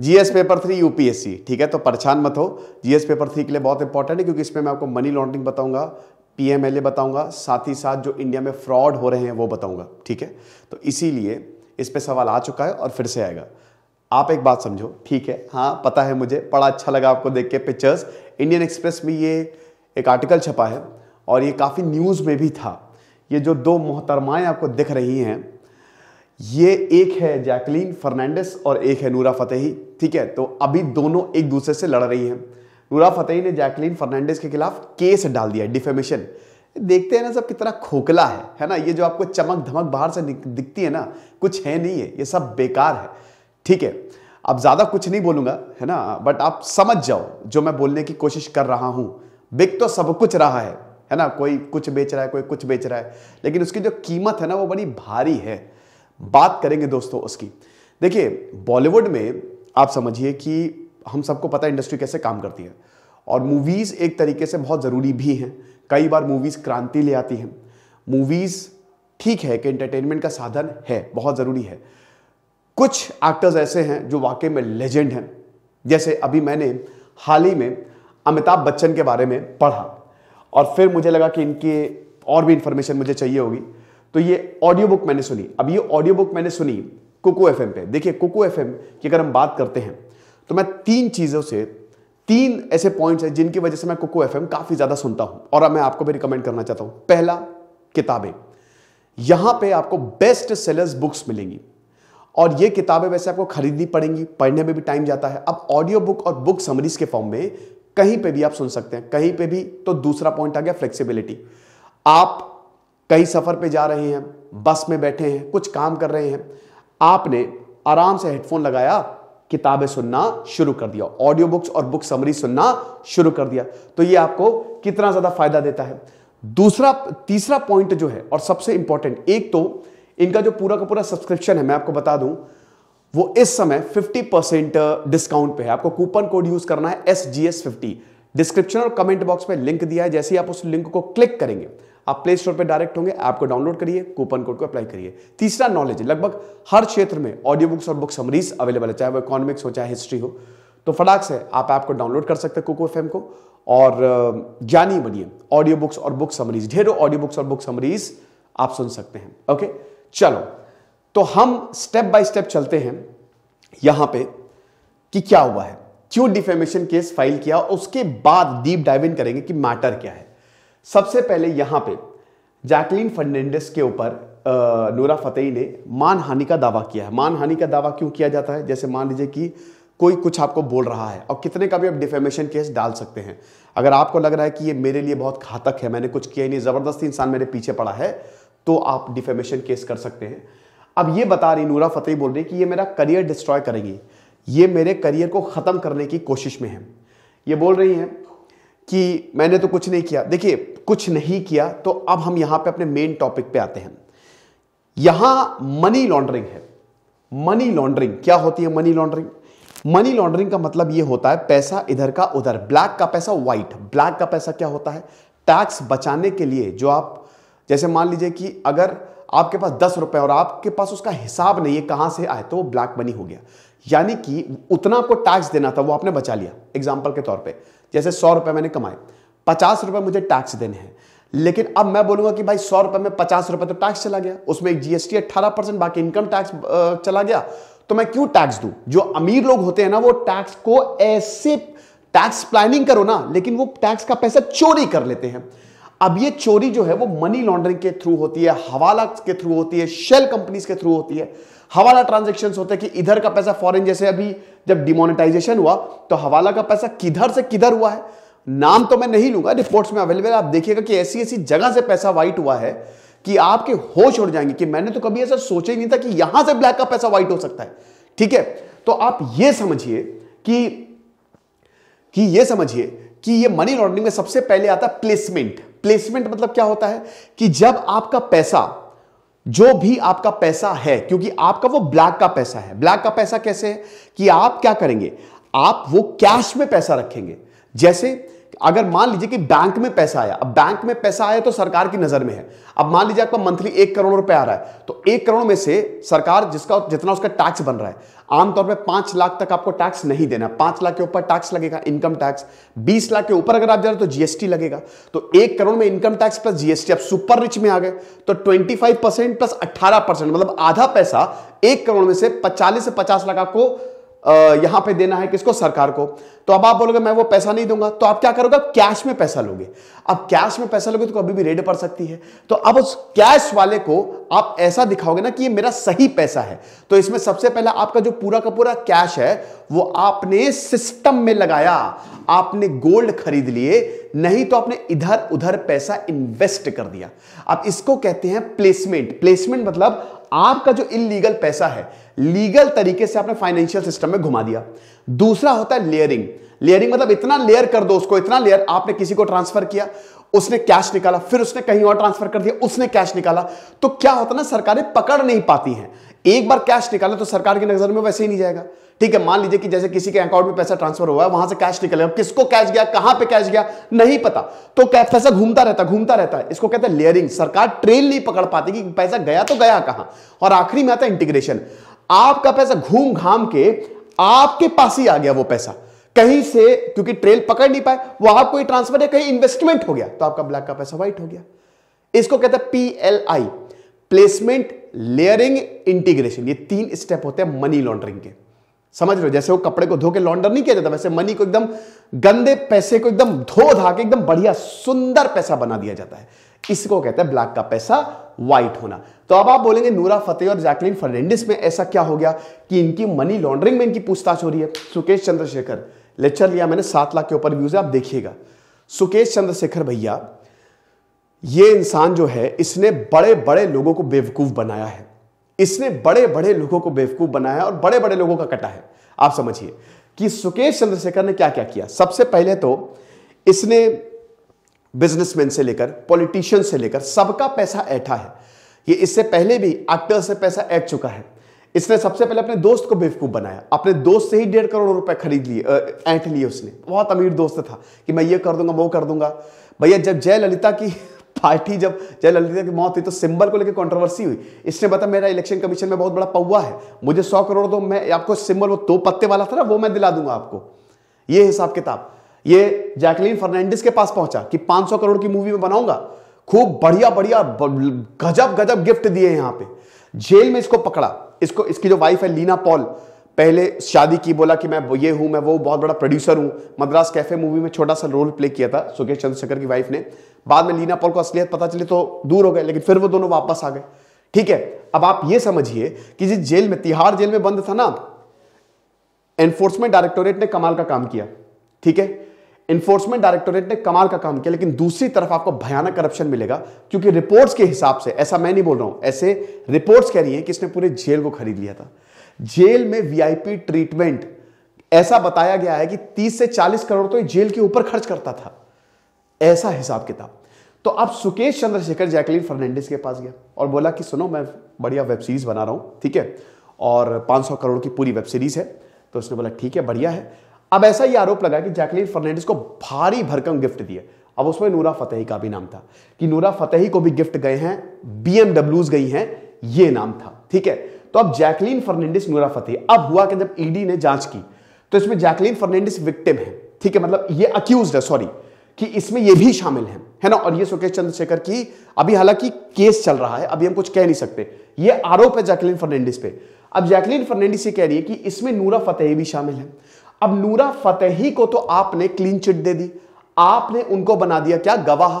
GS paper three UPSC ठीक है तो परेशान मत हो जीएस पेपर थ्री के लिए बहुत इंपॉर्टेंट है क्योंकि इसमें मैं आपको मनी लॉन्ड्रिंग बताऊंगा पीएमएलए बताऊंगा साथ ही साथ जो इंडिया में फ्रॉड हो रहे हैं वो बताऊंगा ठीक है तो इसीलिए इस पर सवाल आ चुका है और फिर से आएगा आप एक बात समझो ठीक है हाँ पता है मुझे बड़ा अच्छा लगा आपको देख के पिक्चर्स इंडियन एक्सप्रेस में ये एक आर्टिकल छपा है और ये काफ़ी न्यूज़ में भी था ये जो दो मोहतरमाएँ आपको दिख रही हैं ये एक है जैकलीन फर्नांडिस और एक है नूरा फतेही ठीक है तो अभी दोनों एक दूसरे से लड़ रही हैं नूरा फतेही ने जैकलीन फर्नांडिस के खिलाफ केस डाल दिया डिफेमेशन देखते हैं ना सब कितना खोखला है है ना ये जो आपको चमक धमक बाहर से दिखती है ना कुछ है नहीं है ये सब बेकार है ठीक है अब ज़्यादा कुछ नहीं बोलूंगा है ना बट आप समझ जाओ जो मैं बोलने की कोशिश कर रहा हूँ बिक तो सब कुछ रहा है है ना कोई कुछ बेच रहा है कोई कुछ बेच रहा है लेकिन उसकी जो कीमत है ना वो बड़ी भारी है बात करेंगे दोस्तों उसकी देखिए बॉलीवुड में आप समझिए कि हम सबको पता है इंडस्ट्री कैसे काम करती है और मूवीज़ एक तरीके से बहुत ज़रूरी भी हैं कई बार मूवीज़ क्रांति ले आती हैं मूवीज़ ठीक है कि एंटरटेनमेंट का साधन है बहुत ज़रूरी है कुछ एक्टर्स ऐसे हैं जो वाकई में लेजेंड हैं जैसे अभी मैंने हाल ही में अमिताभ बच्चन के बारे में पढ़ा और फिर मुझे लगा कि इनके और भी इंफॉर्मेशन मुझे चाहिए होगी तो ये ऑडियो बुक मैंने सुनी अब ये ऑडियो बुक मैंने सुनी कोको एफ पे देखिए कोको एफ की अगर हम बात करते हैं तो मैं तीन चीज़ों से तीन ऐसे पॉइंट्स हैं जिनकी वजह से मैं कोको एफ काफ़ी ज़्यादा सुनता हूँ और अब मैं आपको भी रिकमेंड करना चाहता हूँ पहला किताबें यहाँ पे आपको बेस्ट सेलर्स बुक्स मिलेंगी और ये किताबें वैसे आपको खरीदनी पड़ेंगी पढ़ने में भी टाइम जाता है अब ऑडियो बुक और बुक समरीज के फॉर्म में कहीं पे भी आप सुन सकते हैं कहीं पे भी तो दूसरा पॉइंट आ गया फ्लेक्सिबिलिटी आप कहीं सफ़र पे जा रहे हैं बस में बैठे हैं कुछ काम कर रहे हैं आपने आराम से हेडफोन लगाया किताबें सुनना शुरू कर दिया ऑडियो बुक्स और बुक समरी सुनना शुरू कर दिया तो ये आपको कितना ज़्यादा फायदा देता है दूसरा तीसरा पॉइंट जो है और सबसे इंपॉर्टेंट एक तो इनका जो पूरा का पूरा सब्सक्रिप्शन है मैं आपको बता दूं वो इस समय 50 परसेंट डिस्काउंट पे है आपको कूपन कोड यूज करना है S G S fifty description और कमेंट बॉक्स में लिंक दिया है जैसे ही आप उस लिंक को क्लिक करेंगे आप प्ले स्टोर पर डायरेक्ट होंगे ऐप को डाउनलोड करिए कूपन कोड को अप्लाई करिए तीसरा नॉलेज लगभग हर क्षेत्र में ऑडियो बुक्स और बुक समरीज अवेलेबल है चाहे वो इकोनॉमिक्स हो चाहे हिस्ट्री हो तो फटाक से आप ऐप को डाउनलोड कर सकते हैं कुको एफ को और ज्ञानी बनिए ऑडियो बुक्स और बुक समरीज ढेरों ऑडियो बुक्स और बुक समरीज आप सुन सकते हैं ओके चलो तो हम स्टेप बाय स्टेप चलते हैं यहां पे कि क्या हुआ है क्यों डिफेमेशन केस फाइल किया उसके बाद डीप डाइव इन करेंगे कि मैटर क्या है सबसे पहले यहां पे जैकलिन फर्नेंडिस के ऊपर नूरा फतेही ने मान हानि का दावा किया है मान हानि का दावा क्यों किया जाता है जैसे मान लीजिए कि कोई कुछ आपको बोल रहा है और कितने का भी आप डिफेमेशन केस डाल सकते हैं अगर आपको लग रहा है कि ये मेरे लिए बहुत घातक है मैंने कुछ किया ही नहीं ज़बरदस्ती इंसान मेरे पीछे पड़ा है तो आप डिफेमेशन केस कर सकते हैं अब ये बता रही नूरा फतेही बोल रही कि ये मेरा करियर डिस्ट्रॉय करेंगी ये मेरे करियर को ख़त्म करने की कोशिश में है ये बोल रही हैं कि मैंने तो कुछ नहीं किया देखिए कुछ नहीं किया तो अब हम यहाँ पे अपने मेन टॉपिक पे आते हैं यहाँ मनी लॉन्ड्रिंग है मनी लॉन्ड्रिंग क्या होती है मनी लॉन्ड्रिंग मनी लॉन्ड्रिंग का मतलब ये होता है पैसा इधर का उधर ब्लैक का पैसा व्हाइट ब्लैक का पैसा क्या होता है टैक्स बचाने के लिए जो आप जैसे मान लीजिए कि अगर आपके पास दस रुपए और आपके पास उसका हिसाब नहीं है कहां से आए तो वो ब्लैक मनी हो गया यानी कि उतना आपको टैक्स देना था वो आपने बचा लिया एग्जाम्पल के तौर पर जैसे सौ रुपए मैंने कमाए पचास रुपए मुझे टैक्स देने हैं लेकिन अब मैं बोलूंगा कि भाई सौ रुपए में पचास रुपए तो टैक्स चला गया उसमें एक जीएसटी अट्ठारह परसेंट बाकी इनकम टैक्स चला गया तो मैं क्यों टैक्स दूं जो अमीर लोग होते हैं ना वो टैक्स को ऐसे टैक्स प्लानिंग करो ना लेकिन वो टैक्स का पैसा चोरी कर लेते हैं अब ये चोरी जो है वो मनी लॉन्ड्रिंग के थ्रू होती है हवाला के थ्रू होती है शेल कंपनीज के थ्रू होती है हवाला ट्रांजेक्शन होते हैं कि इधर का पैसा फॉरेन जैसे अभी जब डिमोनिटाइजेशन हुआ तो हवाला का पैसा किधर से किधर हुआ है नाम तो मैं नहीं लूंगा रिपोर्ट्स में अवेलेबल आप देखिएगा कि ऐसी ऐसी जगह से पैसा वाइट हुआ है कि आपके होश उड़ जाएंगे कि मैंने तो कभी ऐसा सोचा ही नहीं था कि यहां से ब्लैक का पैसा वाइट हो सकता है ठीक है तो आप यह समझिए कि कि यह समझिए कि ये मनी लॉन्ड्रिंग में सबसे पहले आता है प्लेसमेंट प्लेसमेंट मतलब क्या होता है कि जब आपका पैसा जो भी आपका पैसा है क्योंकि आपका वो ब्लैक का पैसा है ब्लैक का पैसा कैसे है कि आप क्या करेंगे आप वो कैश में पैसा रखेंगे जैसे अगर मान लीजिए कि बैंक में पैसा आया अब बैंक में पैसा आया तो सरकार की नजर में है अब मान लीजिए आपका मंथली एक करोड़ रुपए आ रहा है तो एक करोड़ में से सरकार जिसका जितना उसका टैक्स बन रहा है आमतौर पर पांच लाख तक आपको टैक्स नहीं देना पांच लाख के ऊपर टैक्स लगेगा इनकम टैक्स बीस लाख के ऊपर अगर आप जा रहे तो जीएसटी लगेगा तो एक करोड़ में इनकम टैक्स प्लस जीएसटी आप सुपर रिच में आ गए तो ट्वेंटी प्लस अट्ठारह मतलब आधा पैसा एक करोड़ में से पचालीस से पचास लाख आपको यहां पे देना है किसको सरकार को तो अब आप बोलोगे मैं वो पैसा नहीं दूंगा तो आप क्या करोगे कैश में पैसा लोगे अब कैश में पैसा लोगे तो कभी भी रेड पड़ सकती है तो अब उस कैश वाले को आप ऐसा दिखाओगे ना कि ये मेरा सही पैसा है तो इसमें सबसे पहला आपका जो पूरा का पूरा कैश है वो आपने सिस्टम में लगाया आपने गोल्ड खरीद लिए नहीं तो आपने इधर उधर पैसा इन्वेस्ट कर दिया अब इसको कहते हैं प्लेसमेंट प्लेसमेंट मतलब आपका जो इलीगल पैसा है लीगल तरीके से आपने फाइनेंशियल सिस्टम में घुमा दिया दूसरा होता है लेयरिंग लेयरिंग मतलब इतना लेयर कर दो उसको इतना लेयर आपने किसी को ट्रांसफर किया उसने कैश निकाला फिर उसने कहीं और ट्रांसफर कर दिया उसने कैश निकाला तो क्या होता ना सरकारें पकड़ नहीं पाती हैं एक बार कैश निकाला तो सरकार की नजर में वैसे ही नहीं जाएगा ठीक है मान लीजिए कि जैसे किसी के अकाउंट में पैसा ट्रांसफर हुआ है वहां से कैश निकलेगा किसको कैश गया कहां पे कैश गया नहीं पता तो पैसा घूमता रहता घूमता रहता है इसको कहते हैं लेयरिंग सरकार ट्रेल नहीं पकड़ पाती कि पैसा गया तो गया कहां और आखिरी में आता है इंटीग्रेशन आपका पैसा घूम घाम के आपके पास ही आ गया वो पैसा कहीं से क्योंकि ट्रेल पकड़ नहीं पाए वहां कोई ट्रांसफर है कहीं इन्वेस्टमेंट हो गया तो आपका ब्लैक का पैसा व्हाइट हो गया इसको कहते हैं पीएलआई प्लेसमेंट लेयरिंग इंटीग्रेशन ये तीन स्टेप होते हैं मनी लॉन्ड्रिंग के समझ रहे जैसे वो कपड़े को धो के लॉन्डर नहीं किया जाता वैसे मनी को एकदम गंदे पैसे को एकदम धो धा के एकदम बढ़िया सुंदर पैसा बना दिया जाता है इसको कहते हैं ब्लैक का पैसा व्हाइट होना तो अब आप बोलेंगे नूरा फतेह और जैकलिन फर्नेंडिस में ऐसा क्या हो गया कि इनकी मनी लॉन्ड्रिंग में इनकी पूछताछ हो रही है सुकेश चंद्रशेखर लेक्चर लिया मैंने सात लाख के ऊपर व्यूज है आप देखिएगा सुकेश चंद्रशेखर भैया ये इंसान जो है इसने बड़े बड़े लोगों को बेवकूफ बनाया है इसने बड़े बड़े लोगों को बेवकूफ बनाया और बड़े बड़े लोगों का कटा है आप समझिए कि सुकेश चंद्रशेखर ने क्या क्या किया सबसे पहले तो इसने बिजनेसमैन से लेकर पॉलिटिशियन से लेकर सबका पैसा ऐठा है ये इससे पहले भी एक्टर से पैसा ऐट चुका है इसने सबसे पहले अपने दोस्त को बेवकूफ बनाया अपने दोस्त से ही डेढ़ करोड़ रुपए खरीद लिए ऐंठ लिए उसने बहुत अमीर दोस्त था कि मैं ये कर दूंगा वो कर दूंगा भैया जब जयललिता की पार्टी जब जयललिता की मौत हुई तो सिंबल को लेकर कंट्रोवर्सी हुई इसने बताया मेरा इलेक्शन कमीशन में बहुत बड़ा पौवा है मुझे सौ करोड़ दो मैं आपको सिंबल वो दो तो पत्ते वाला था ना वो मैं दिला दूंगा आपको ये हिसाब किताब ये जैकलीन फर्नांडिस के पास पहुंचा कि पांच करोड़ की मूवी में बनाऊंगा खूब बढ़िया बढ़िया गजब गजब गिफ्ट दिए यहां पर जेल में इसको पकड़ा इसको इसकी जो वाइफ है लीना पॉल पहले शादी की बोला कि मैं ये हूं मैं वो बहुत बड़ा प्रोड्यूसर हूं मद्रास कैफे मूवी में छोटा सा रोल प्ले किया था सुकेश चंद्रशेखर की वाइफ ने बाद में लीना पॉल को असलियत पता चली तो दूर हो गए लेकिन फिर वो दोनों वापस आ गए ठीक है अब आप ये समझिए कि जिस जेल में तिहाड़ जेल में बंद था ना एनफोर्समेंट डायरेक्टोरेट ने कमाल का काम किया ठीक है इन्फोर्समेंट डायरेक्टोरेट ने कमाल का काम किया लेकिन दूसरी तरफ आपको भयानक करप्शन मिलेगा क्योंकि रिपोर्ट्स के हिसाब से ऐसा मैं नहीं बोल रहा हूं ऐसे रिपोर्ट्स कह रही है कि इसने पूरे जेल को खरीद लिया था जेल में वीआईपी ट्रीटमेंट ऐसा बताया गया है कि 30 से 40 करोड़ तो जेल के ऊपर खर्च करता था ऐसा हिसाब किताब तो अब सुकेश चंद्रशेखर जैकलिन फर्नांडिस के पास गया और बोला कि सुनो मैं बढ़िया वेब सीरीज बना रहा हूं ठीक है और 500 करोड़ की पूरी वेब सीरीज है तो उसने बोला ठीक है बढ़िया है अब ऐसा ही आरोप लगा कि जैकलिन फर्नांडिस को भारी भरकम गिफ्ट दिए अब उसमें नूरा फतेही का भी नाम था कि नूरा फतेही को भी गिफ्ट गए हैं बीएमडब्ल्यू गई हैं ये नाम था ठीक है तो अब जैकलीन फर्नांडिस नूरा फतेही अब हुआ कि जब ईडी ने जांच की तो इसमें जैकलीन फर्नांडिस विक्टिम है ठीक है मतलब ये अक्यूज है सॉरी कि इसमें ये भी शामिल है है ना और ये सुकेश चंद्रशेखर की अभी हालांकि केस चल रहा है अभी हम कुछ कह नहीं सकते ये आरोप है जैकलीन फर्नांडिस पे अब जैकलीन फर्नांडिस ये कह रही है कि इसमें नूरा फतेही भी शामिल है अब नूरा फतेही को तो आपने क्लीन चिट दे दी आपने उनको बना दिया क्या गवाह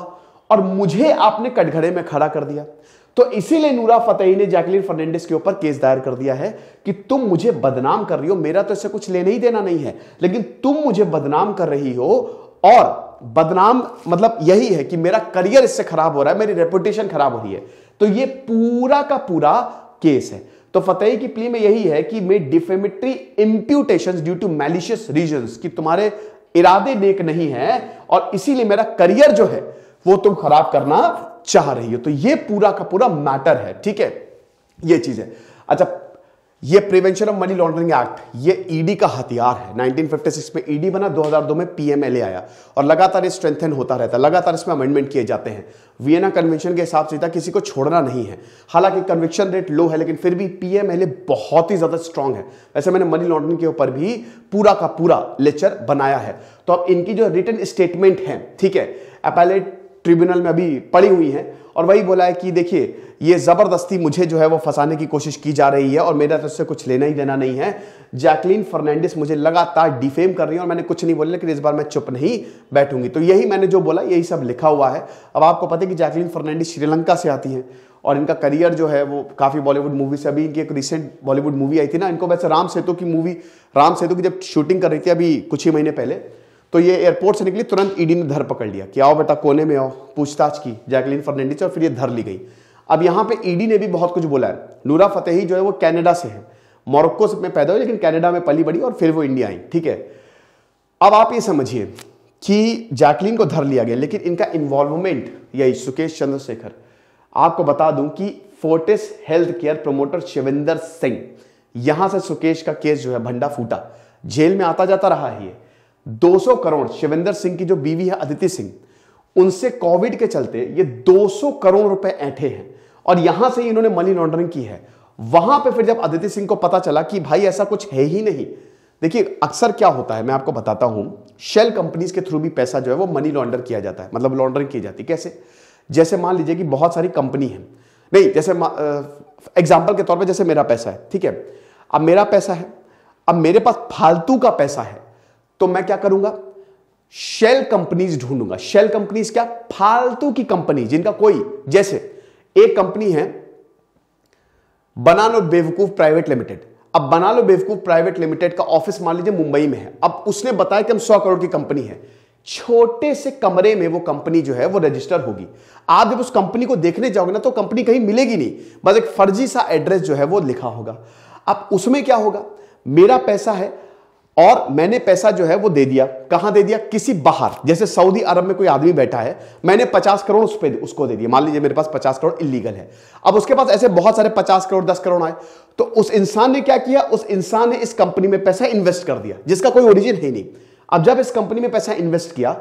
और मुझे आपने कटघरे में खड़ा कर दिया तो इसीलिए नूरा फतेही ने जैकलिन फर्नांडिस के ऊपर केस दायर कर दिया है कि तुम मुझे बदनाम कर रही हो मेरा तो इससे कुछ लेने ही देना नहीं है लेकिन तुम मुझे बदनाम कर रही हो और बदनाम मतलब यही है कि मेरा करियर इससे खराब हो रहा है मेरी रेपुटेशन खराब हो रही है तो ये पूरा का पूरा केस है तो फतेही की प्ली में यही है कि may defamatory imputation due to malicious reason कि तुम्हारे इरादे नेक नहीं है और इसीलिए मेरा करियर जो है वो तुम खराब करना चाह रही हो तो ये पूरा का पूरा मैटर है ठीक है ये चीज है अच्छा ये prevention of money laundering act ये ईडी e का हथियार है 1956 में ईडी e बना 2002 में पीएमएलए आया और लगातार ये स्ट्रेंथन होता रहता है लगातार इसमें अमेंडमेंट किए जाते हैं वियना कन्वेंशन के हिसाब से था किसी को छोड़ना नहीं है हालांकि कन्विक्शन रेट लो है लेकिन फिर भी पीएमएलए बहुत ही ज्यादा स्ट्रांग है वैसे मैंने मनी लॉन्ड्रिंग के ऊपर भी पूरा का पूरा लेक्चर बनाया है तो अब इनकी जो रिटर्न स्टेटमेंट है ठीक है अपैलेट ट्रिब्यूनल में अभी पड़ी हुई है और वही बोला है कि देखिए ये ज़बरदस्ती मुझे जो है वो फंसाने की कोशिश की जा रही है और मेरा तो इससे कुछ लेना ही देना नहीं है जैकलीन फर्नांडिस मुझे लगातार डिफेम कर रही है और मैंने कुछ नहीं बोला लेकिन इस बार मैं चुप नहीं बैठूंगी तो यही मैंने जो बोला यही सब लिखा हुआ है अब आपको पता है कि जैकलीन फर्नांडिस श्रीलंका से आती हैं और इनका करियर जो है वो काफ़ी बॉलीवुड मूवी से अभी इनकी एक रिसेंट बॉलीवुड मूवी आई थी ना इनको वैसे राम सेतु की मूवी राम सेतु की जब शूटिंग कर रही थी अभी कुछ ही महीने पहले तो ये एयरपोर्ट से निकली तुरंत ईडी e ने धर पकड़ लिया कि आओ बेटा कोने में आओ पूछताछ की जैकलिन फर्नांडिस और फिर ये धर ली गई अब यहाँ पे ईडी e ने भी बहुत कुछ बोला है नूरा फतेही जो है वो कैनेडा से है मोरक्को से में पैदा हुई लेकिन कनाडा में पली बड़ी और फिर वो इंडिया आई ठीक है अब आप ये समझिए कि जैकलिन को धर लिया गया लेकिन इनका इन्वॉल्वमेंट यही सुकेश चंद्रशेखर आपको बता दूं कि Fortis health care promoter Shivinder Singh यहां से सुकेश का केस जो है भंडा फूटा जेल में आता जाता रहा है 200 करोड़ शिवेंद्र सिंह की जो बीवी है अदिति सिंह उनसे कोविड के चलते ये 200 करोड़ रुपए ऐठे हैं और यहां से इन्होंने मनी लॉन्ड्रिंग की है वहां पे फिर जब अदिति सिंह को पता चला कि भाई ऐसा कुछ है ही नहीं देखिए अक्सर क्या होता है मैं आपको बताता हूं शेल कंपनीज के थ्रू भी पैसा जो है वो मनी लॉन्डर किया जाता है मतलब लॉन्ड्रिंग की जाती है कैसे जैसे मान लीजिए कि बहुत सारी कंपनी है नहीं जैसे एग्जाम्पल के तौर पर जैसे मेरा पैसा है ठीक है अब मेरा पैसा है अब मेरे पास फालतू का पैसा है तो मैं क्या करूंगा शेल कंपनीज ढूंढूंगा शेल कंपनीज क्या फालतू की कंपनी जिनका कोई जैसे एक कंपनी है बनालो बेवकूफ प्राइवेट लिमिटेड अब बनालो बेवकूफ प्राइवेट लिमिटेड का ऑफिस मान लीजिए मुंबई में है अब उसने बताया कि हम सौ करोड़ की कंपनी है छोटे से कमरे में वो कंपनी जो है वो रजिस्टर होगी आप जब उस कंपनी को देखने जाओगे ना तो कंपनी कहीं मिलेगी नहीं बस एक फर्जी सा एड्रेस जो है वो लिखा होगा अब उसमें क्या होगा मेरा पैसा है और मैंने पैसा जो है वो दे दिया कहां दे दिया किसी बाहर जैसे सऊदी अरब में कोई आदमी बैठा है मैंने पचास करोड़ उस पर उसको दे दिया मान लीजिए मेरे पास पचास करोड़ इलीगल है अब उसके पास ऐसे बहुत सारे पचास करोड़ दस करोड़ आए तो उस इंसान ने क्या किया उस इंसान ने इस कंपनी में पैसा इन्वेस्ट कर दिया जिसका कोई ओरिजिन है नहीं अब जब इस कंपनी में पैसा इन्वेस्ट किया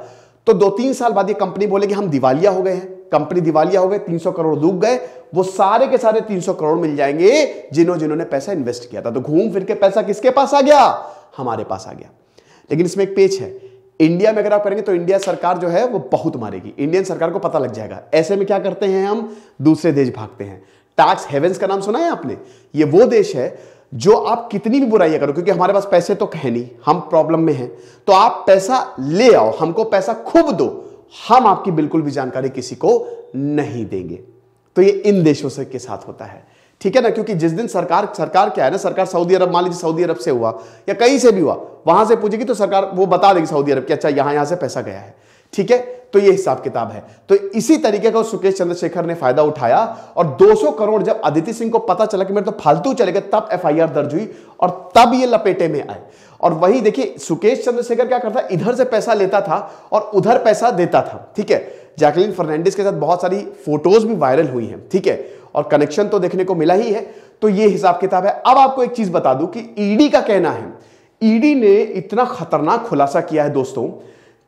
तो दो तीन साल बाद ये कंपनी बोले कि हम दिवालिया हो गए हैं कंपनी दिवालिया हो गए 300 करोड़ डूब गए वो सारे के सारे 300 करोड़ मिल जाएंगे जिन्हों जिन्होंने पैसा इन्वेस्ट किया था तो घूम फिर के पैसा किसके पास आ गया हमारे पास आ गया लेकिन इसमें एक पेच है इंडिया में अगर आप करेंगे तो इंडिया सरकार जो है वो बहुत मारेगी इंडियन सरकार को पता लग जाएगा ऐसे में क्या करते हैं हम दूसरे देश भागते हैं टैक्स हेवेंस का नाम सुना है आपने ये वो देश है जो आप कितनी भी बुराइयां करो क्योंकि हमारे पास पैसे तो है नहीं हम प्रॉब्लम में हैं तो आप पैसा ले आओ हमको पैसा खूब दो हम आपकी बिल्कुल भी जानकारी किसी को नहीं देंगे तो ये इन देशों से के साथ होता है ठीक है ना क्योंकि जिस दिन सरकार सरकार क्या है ना सरकार सऊदी अरब मान लीजिए सऊदी अरब से हुआ या कहीं से भी हुआ वहां से पूछेगी तो सरकार वो बता देगी सऊदी अरब की अच्छा यहां यहां से पैसा गया है ठीक है तो ये हिसाब किताब है तो इसी तरीके का सुकेश चंद्रशेखर ने फायदा उठाया और 200 करोड़ जब अदिति सिंह को पता चला कि मेरे तो फालतू चले गए तब एफआईआर दर्ज हुई और तब ये लपेटे में आए और वही देखिए सुकेश चंद्रशेखर क्या करता इधर से पैसा लेता था और उधर पैसा देता था ठीक है जैकलिन फर्नांडिस के साथ बहुत सारी फोटोज भी वायरल हुई है ठीक है और कनेक्शन तो देखने को मिला ही है तो ये हिसाब किताब है अब आपको एक चीज बता दूं कि ईडी e का कहना है ईडी e ने इतना खतरनाक खुलासा किया है दोस्तों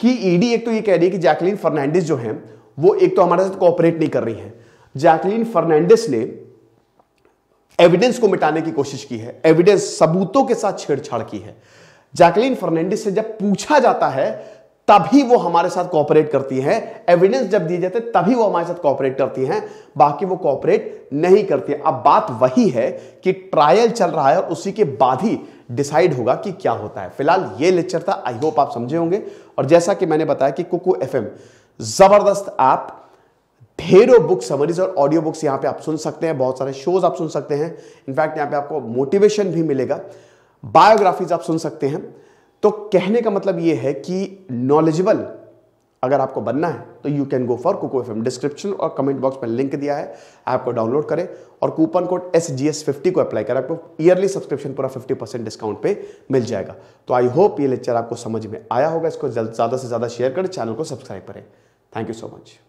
कि ईडी e एक तो ये कह रही है कि जैकलिन फर्नांडिस जो है वो एक तो हमारे साथ कोऑपरेट नहीं कर रही है जैकलिन फर्नांडिस ने एविडेंस को मिटाने की कोशिश की है एविडेंस सबूतों के साथ छेड़छाड़ की है जैकलिन फर्नांडिस से जब पूछा जाता है तभी वो हमारे साथ कॉपरेट करती हैं एविडेंस जब दिए जाते तभी वो हमारे साथ कॉपरेट करती हैं बाकी वो कॉपरेट नहीं करती अब बात वही है कि ट्रायल चल रहा है और उसी के बाद ही डिसाइड होगा कि क्या होता है फिलहाल ये लेक्चर था आई होप आप समझे होंगे और जैसा कि मैंने बताया कि कुकू एफ जबरदस्त ऐप ढेरों बुक समरीज और ऑडियो बुक्स यहाँ पे आप सुन सकते हैं बहुत सारे शोज आप सुन सकते हैं इनफैक्ट यहाँ पे आपको मोटिवेशन भी मिलेगा बायोग्राफीज आप सुन सकते हैं तो कहने का मतलब यह है कि नॉलेजेबल अगर आपको बनना है तो you can go for Kuku F description और कमेंट बॉक्स में लिंक दिया है ऐप को डाउनलोड करें और coupon code S G S fifty को अप्लाई करें आपको ईयरली सब्सक्रिप्शन पूरा फिफ्टी परसेंट डिस्काउंट पे मिल जाएगा तो आई होप ये लेक्चर आपको समझ में आया होगा इसको ज़्यादा से ज़्यादा शेयर करें चैनल को सब्सक्राइब करें थैंक यू सो मच